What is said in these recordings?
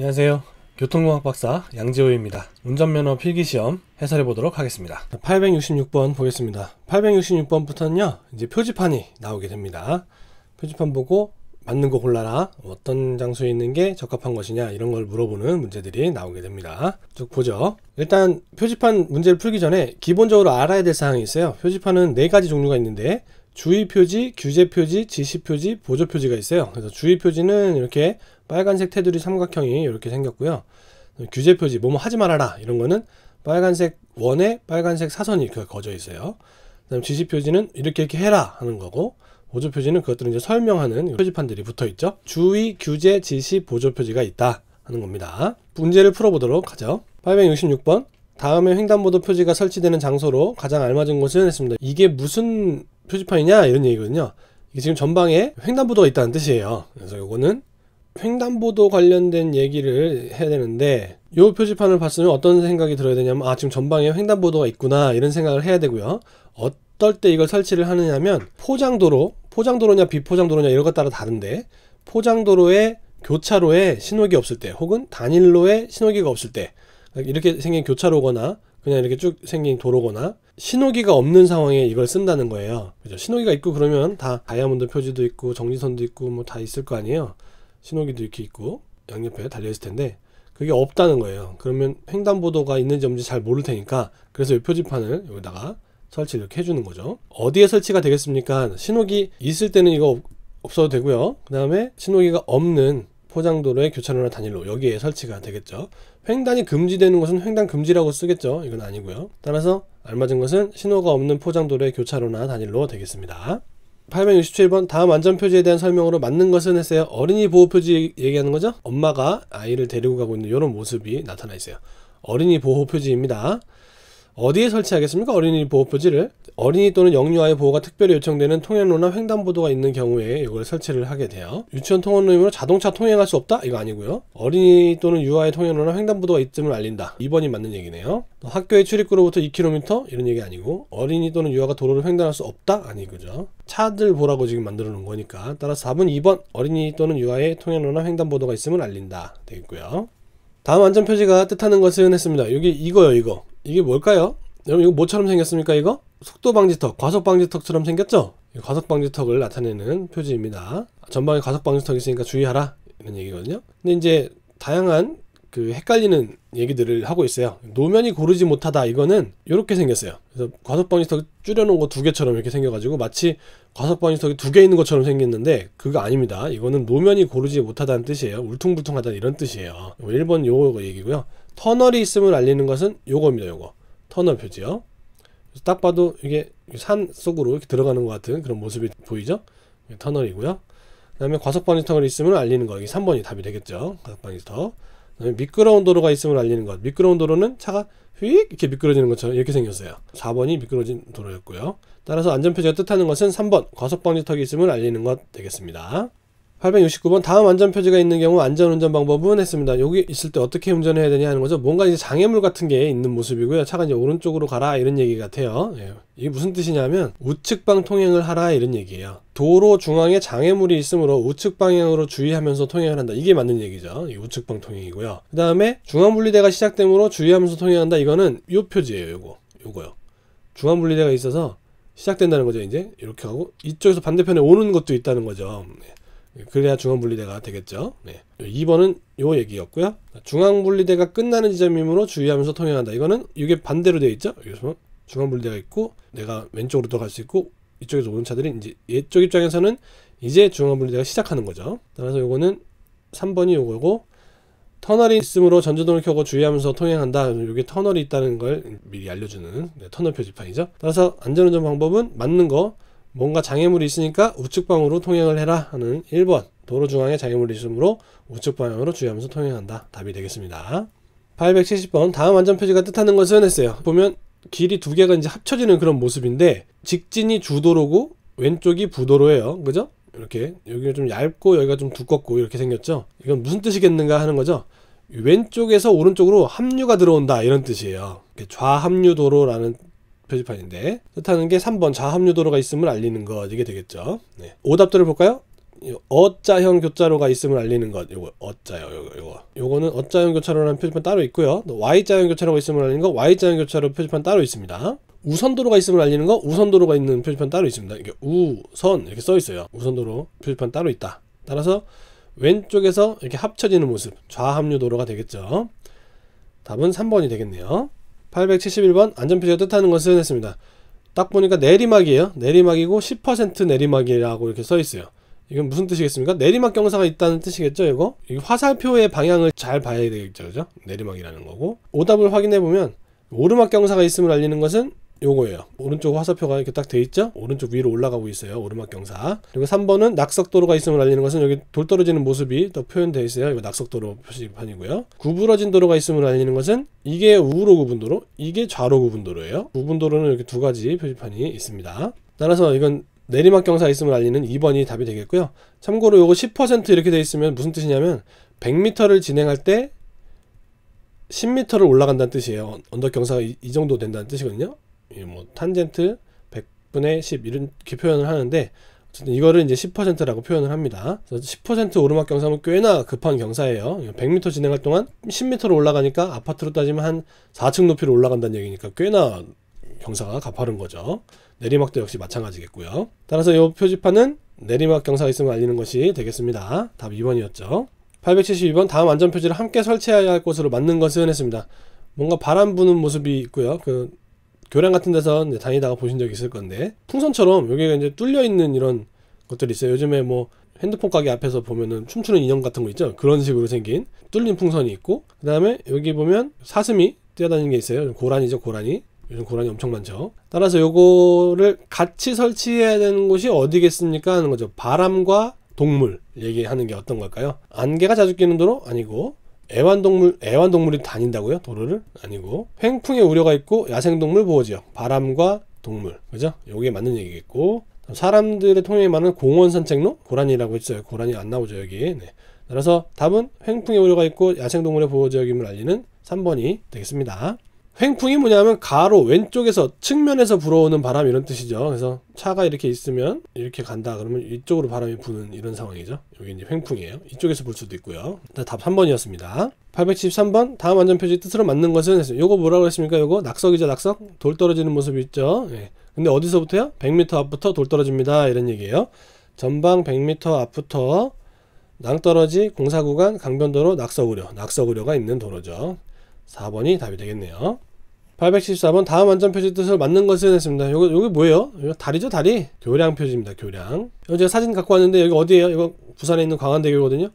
안녕하세요. 교통공학 박사 양지호입니다 운전면허 필기시험 해설해 보도록 하겠습니다. 866번 보겠습니다. 866번부터는요, 이제 표지판이 나오게 됩니다. 표지판 보고 맞는 거 골라라. 어떤 장소에 있는 게 적합한 것이냐 이런 걸 물어보는 문제들이 나오게 됩니다. 쭉 보죠. 일단 표지판 문제를 풀기 전에 기본적으로 알아야 될 사항이 있어요. 표지판은 네 가지 종류가 있는데 주의 표지, 규제 표지, 지시 표지, 보조 표지가 있어요. 그래서 주의 표지는 이렇게 빨간색 테두리 삼각형이 이렇게 생겼고요. 규제 표지, 뭐 뭐 하지 말아라 이런 거는 빨간색 원에 빨간색 사선이 이렇게 거져 있어요. 그다음 지시 표지는 이렇게 이렇게 해라 하는 거고 보조 표지는 그것들을 이제 설명하는 표지판들이 붙어 있죠. 주의, 규제, 지시, 보조 표지가 있다 하는 겁니다. 문제를 풀어보도록 하죠. 866번 다음에 횡단보도 표지가 설치되는 장소로 가장 알맞은 곳을 했습니다. 이게 무슨 표지판이냐 이런 얘기거든요. 이게 지금 전방에 횡단보도가 있다는 뜻이에요. 그래서 요거는 횡단보도 관련된 얘기를 해야 되는데 요 표지판을 봤으면 어떤 생각이 들어야 되냐면 아 지금 전방에 횡단보도가 있구나 이런 생각을 해야 되고요. 어떨 때 이걸 설치를 하느냐면 포장도로 포장도로냐 비포장도로냐 이런 것 따라 다른데 포장도로에 교차로에 신호기 없을 때 혹은 단일로에 신호기가 없을 때 이렇게 생긴 교차로거나 그냥 이렇게 쭉 생긴 도로거나 신호기가 없는 상황에 이걸 쓴다는 거예요. 그죠? 신호기가 있고 그러면 다 다이아몬드 표지도 있고 정지선도 있고 뭐 다 있을 거 아니에요. 신호기도 이렇게 있고 양옆에 달려 있을 텐데 그게 없다는 거예요. 그러면 횡단보도가 있는지 없는지 잘 모를 테니까 그래서 이 표지판을 여기다가 설치 이렇게 해주는 거죠. 어디에 설치가 되겠습니까? 신호기 있을 때는 이거 없어도 되고요. 그 다음에 신호기가 없는 포장도로의 교차로나 단일로 여기에 설치가 되겠죠. 횡단이 금지되는 것은 횡단 금지라고 쓰겠죠. 이건 아니고요. 따라서 알맞은 것은 신호가 없는 포장도로의 교차로나 단일로 되겠습니다. 867번 다음 안전표지에 대한 설명으로 맞는 것은 했어요. 어린이 보호표지 얘기하는 거죠. 엄마가 아이를 데리고 가고 있는 이런 모습이 나타나 있어요. 어린이 보호표지입니다. 어디에 설치하겠습니까? 어린이 보호 표지를 어린이 또는 영유아의 보호가 특별히 요청되는 통행로나 횡단보도가 있는 경우에 이걸 설치를 하게 돼요. 유치원 통원로이므로 자동차 통행할 수 없다? 이거 아니고요. 어린이 또는 유아의 통행로나 횡단보도가 있음을 알린다. 2번이 맞는 얘기네요. 학교의 출입구로부터 2km 이런 얘기 아니고 어린이 또는 유아가 도로를 횡단할 수 없다? 아니 그죠. 차들 보라고 지금 만들어 놓은 거니까 따라서 4번 2번 어린이 또는 유아의 통행로나 횡단보도가 있음을 알린다 되겠고요. 다음 안전표지가 뜻하는 것은 했습니다. 여기 이거요, 이거. 이게 뭘까요? 여러분 이거 뭐처럼 생겼습니까 이거? 속도방지턱, 과속방지턱처럼 생겼죠? 과속방지턱을 나타내는 표지입니다. 전방에 과속방지턱 있으니까 주의하라 이런 얘기거든요. 근데 이제 다양한 그 헷갈리는 얘기들을 하고 있어요. 노면이 고르지 못하다 이거는 이렇게 생겼어요. 그래서 과속방지턱 줄여놓은 거 두 개처럼 이렇게 생겨가지고 마치 과속방지턱이 두 개 있는 것처럼 생겼는데 그거 아닙니다. 이거는 노면이 고르지 못하다는 뜻이에요. 울퉁불퉁하다 이런 뜻이에요. 1번 뭐 요거 얘기고요. 터널이 있음을 알리는 것은 요겁니다. 요거. 터널 표지요. 딱 봐도 이게 산 속으로 이렇게 들어가는 것 같은 그런 모습이 보이죠? 터널이고요. 그 다음에 과속 방지턱이 있음을 알리는 거. 이게 3번이 답이 되겠죠. 과속 방지턱. 그다음에 미끄러운 도로가 있음을 알리는 것. 미끄러운 도로는 차가 휙 이렇게 미끄러지는 것처럼 이렇게 생겼어요. 4번이 미끄러진 도로였고요. 따라서 안전표지가 뜻하는 것은 3번 과속 방지턱이 있음을 알리는 것 되겠습니다. 869번 다음 안전표지가 있는 경우 안전운전 방법은 했습니다. 여기 있을 때 어떻게 운전해야 되냐 하는 거죠. 뭔가 이제 장애물 같은 게 있는 모습이고요. 차가 이제 오른쪽으로 가라 이런 얘기 같아요. 예. 이게 무슨 뜻이냐면 우측방 통행을 하라 이런 얘기예요. 도로 중앙에 장애물이 있으므로 우측 방향으로 주의하면서 통행을 한다. 이게 맞는 얘기죠. 우측방 통행이고요. 그 다음에 중앙분리대가 시작되므로 주의하면서 통행한다. 이거는 요 표지예요. 요거. 요거요. 중앙분리대가 있어서 시작된다는 거죠. 이제 이렇게 하고 이쪽에서 반대편에 오는 것도 있다는 거죠. 예. 예, 그래야 중앙분리대가 되겠죠. 네. 2번은 요 얘기였고요. 중앙분리대가 끝나는 지점이므로 주의하면서 통행한다. 이거는 이게 반대로 되어 있죠. 그래서 중앙분리대가 있고 내가 왼쪽으로 들어갈 수 있고 이쪽에서 오는 차들이 이제 이쪽 입장에서는 이제 중앙분리대가 시작하는 거죠. 따라서 요거는 3번이 요거고 터널이 있으므로 전조등을 켜고 주의하면서 통행한다. 요게 터널이 있다는 걸 미리 알려주는 네, 터널 표지판이죠. 따라서 안전운전 방법은 맞는 거 뭔가 장애물이 있으니까 우측 방으로 통행을 해라 하는 1번 도로 중앙에 장애물이 있으므로 우측 방향으로 주의하면서 통행한다 답이 되겠습니다 870번 다음 안전표지가 뜻하는 것은 했어요 보면 길이 두 개가 이제 합쳐지는 그런 모습인데 직진이 주도로고 왼쪽이 부도로예요 그죠 이렇게 여기가 좀 얇고 여기가 좀 두껍고 이렇게 생겼죠 이건 무슨 뜻이겠는가 하는 거죠 왼쪽에서 오른쪽으로 합류가 들어온다 이런 뜻이에요 좌합류도로라는 표지판인데 뜻하는 게 3번 자합류도로가 있음을 알리는 것 이게 되겠죠. 네. 오답들을 볼까요? 어자형 교차로가 있음을 알리는 것 요거 어자요 요거 요거 요거는 어자형 교차로라는 표지판 따로 있고요 Y자형 교차로가 있음을 알리는 것 Y자형 교차로 표지판 따로 있습니다 우선도로가 있음을 알리는 거 우선도로가 있는 표지판 따로 있습니다 이게 우선 이렇게 써 있어요 우선도로 표지판 따로 있다 따라서 왼쪽에서 이렇게 합쳐지는 모습 좌합류도로가 되겠죠 답은 3번이 되겠네요 871번 안전표지가 뜻하는 것을 했습니다. 딱 보니까 내리막이에요. 내리막이고 10% 내리막이라고 이렇게 써 있어요. 이건 무슨 뜻이겠습니까? 내리막 경사가 있다는 뜻이겠죠, 이거? 이 화살표의 방향을 잘 봐야 되겠죠, 그죠? 내리막이라는 거고. 오답을 확인해 보면 오르막 경사가 있음을 알리는 것은 요거예요. 오른쪽 화살표가 이렇게 딱 돼 있죠? 오른쪽 위로 올라가고 있어요. 오르막 경사. 그리고 3번은 낙석도로가 있음을 알리는 것은 여기 돌 떨어지는 모습이 더 표현되어 있어요. 이거 낙석도로 표시판이고요. 구부러진 도로가 있음을 알리는 것은 이게 우로 구분도로, 이게 좌로 구분도로예요. 구분도로는 이렇게 두 가지 표시판이 있습니다. 따라서 이건 내리막 경사 있음을 알리는 2번이 답이 되겠고요. 참고로 요거 10% 이렇게 돼 있으면 무슨 뜻이냐면 100m를 진행할 때 10m를 올라간다는 뜻이에요. 언덕 경사가 이 정도 된다는 뜻이거든요. 예, 뭐 탄젠트 100분의 10 이렇게 표현을 하는데 어쨌든 이거를 이제 10%라고 표현을 합니다. 10% 오르막 경사면 꽤나 급한 경사예요. 100m 진행할 동안 10m로 올라가니까 아파트로 따지면 한 4층 높이로 올라간다는 얘기니까 꽤나 경사가 가파른 거죠. 내리막도 역시 마찬가지겠고요. 따라서 이 표지판은 내리막 경사가 있으면 알리는 것이 되겠습니다. 답 2번이었죠. 872번 다음 안전표지를 함께 설치해야 할 곳으로 맞는 것은 했습니다. 뭔가 바람 부는 모습이 있고요. 그 교량 같은 데서 다니다가 보신 적 있을 건데 풍선처럼 여기가 이제 뚫려 있는 이런 것들이 있어요. 요즘에 뭐 핸드폰 가게 앞에서 보면은 춤추는 인형 같은 거 있죠. 그런 식으로 생긴 뚫린 풍선이 있고 그 다음에 여기 보면 사슴이 뛰어다니는 게 있어요. 고라니죠, 고라니. 요즘 고라니 엄청 많죠. 따라서 요거를 같이 설치해야 되는 곳이 어디겠습니까 하는 거죠. 바람과 동물 얘기하는 게 어떤 걸까요? 안개가 자주 끼는 도로 아니고 애완동물 애완동물이 다닌다고요? 도로를? 아니고 횡풍의 우려가 있고 야생동물 보호지역 바람과 동물 그죠? 여기에 맞는 얘기겠고 사람들의 통행에 많은 공원 산책로 고라니라고 했어요. 고라니안 나오죠 여기. 네. 따라서 답은 횡풍의 우려가 있고 야생동물의 보호지역임을 알리는 3번이 되겠습니다. 횡풍이 뭐냐면 가로 왼쪽에서 측면에서 불어오는 바람 이런 뜻이죠. 그래서 차가 이렇게 있으면 이렇게 간다 그러면 이쪽으로 바람이 부는 이런 상황이죠. 여기 이제 횡풍이에요. 이쪽에서 불 수도 있고요. 답 3번이었습니다. 873번 다음 안전표지 뜻으로 맞는 것은 요거 뭐라고 했습니까? 요거 낙석이죠 낙석? 돌 떨어지는 모습이 있죠. 예. 근데 어디서부터요? 100m 앞부터 돌 떨어집니다. 이런 얘기예요. 전방 100m 앞부터 낭떨어지 공사구간 강변도로 낙서우려 낙서우려가 있는 도로죠. 4번이 답이 되겠네요. 874번 다음 안전 표지 뜻을 맞는 것을 했습니다. 요거 요게 뭐예요? 요거 다리죠, 다리. 교량 표지입니다. 교량. 여기 사진 갖고 왔는데 여기 어디예요? 이거 부산에 있는 광안대교거든요.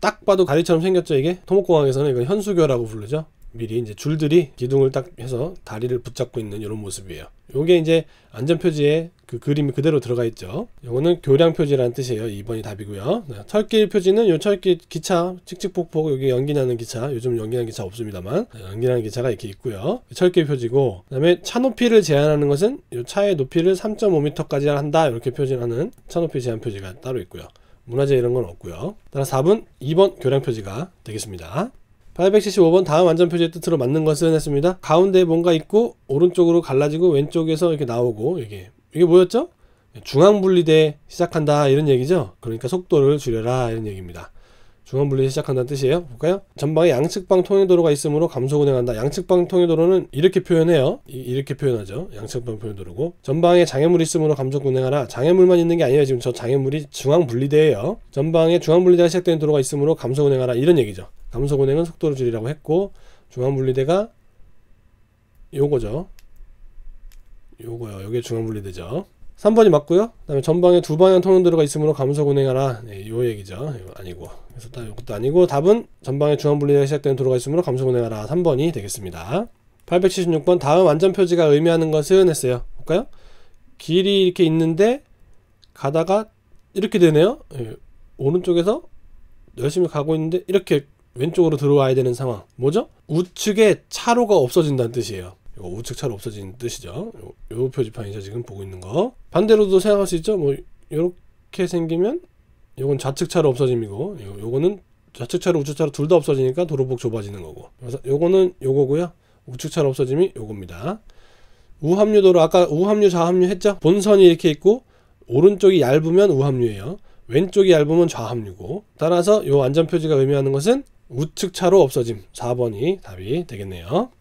딱 봐도 가리처럼 생겼죠, 이게. 토목공항에서는 이거 현수교라고 부르죠. 미리 이제 줄들이 기둥을 딱 해서 다리를 붙잡고 있는 이런 모습이에요. 요게 이제 안전 표지에 그 그림이 그대로 들어가 있죠. 요거는 교량 표지라는 뜻이에요. 2번이 답이고요. 네. 철길 표지는 요 철길 기차 칙칙폭폭 여기 연기나는 기차 요즘 연기나는 기차 없습니다만 네, 연기나는 기차가 이렇게 있고요. 그 철길 표지고 그다음에 차 높이를 제한하는 것은 요 차의 높이를 3.5m까지 한다 이렇게 표시하는 차 높이 제한 표지가 따로 있고요. 문화재 이런 건 없고요. 따라 4번 2번 교량 표지가 되겠습니다. 875번 다음 안전표지의 뜻으로 맞는 것은 했습니다. 가운데 뭔가 있고 오른쪽으로 갈라지고 왼쪽에서 이렇게 나오고 이게 이게 뭐였죠? 중앙분리대 시작한다 이런 얘기죠. 그러니까 속도를 줄여라 이런 얘기입니다. 중앙 분리 시작한다는 뜻이에요. 볼까요? 전방에 양측방 통행도로가 있으므로 감소 운행한다. 양측방 통행도로는 이렇게 표현해요. 이, 렇게 표현하죠. 양측방 통행도로고 전방에 장애물이 있으므로 감소 운행하라. 장애물만 있는 게 아니에요. 지금 저 장애물이 중앙 분리대예요. 전방에 중앙 분리대가 시작되는 도로가 있으므로 감소 운행하라. 이런 얘기죠. 감소 운행은 속도를 줄이라고 했고 중앙 분리대가 요거죠. 요거요. 요게 중앙 분리대죠. 3번이 맞고요. 그다음에 전방에 두 방향 통로도로가 있으므로 감속 운행하라. 네, 요 얘기죠. 이거 아니고. 그래서 딱 이것도 아니고 답은 전방에 중앙 분리대가 시작되는 도로가 있으므로 감속 운행하라. 3번이 되겠습니다. 876번 다음 안전 표지가 의미하는 것은 했어요. 볼까요? 길이 이렇게 있는데 가다가 이렇게 되네요. 예, 오른쪽에서 열심히 가고 있는데 이렇게 왼쪽으로 들어와야 되는 상황. 뭐죠? 우측에 차로가 없어진다는 뜻이에요. 이 우측 차로 없어진 뜻이죠. 요, 요 표지판이죠. 지금 보고 있는 거. 반대로도 생각할 수 있죠. 뭐 이렇게 생기면 요건 좌측 차로 없어짐이고 요, 요거는 좌측 차로 우측 차로 둘 다 없어지니까 도로폭 좁아지는 거고. 그래서 요거는 요거고요. 우측 차로 없어짐이 요겁니다. 우합류 도로 아까 우합류 좌합류 했죠. 본선이 이렇게 있고 오른쪽이 얇으면 우합류예요. 왼쪽이 얇으면 좌합류고 따라서 요 안전 표지가 의미하는 것은 우측 차로 없어짐 4번이 답이 되겠네요.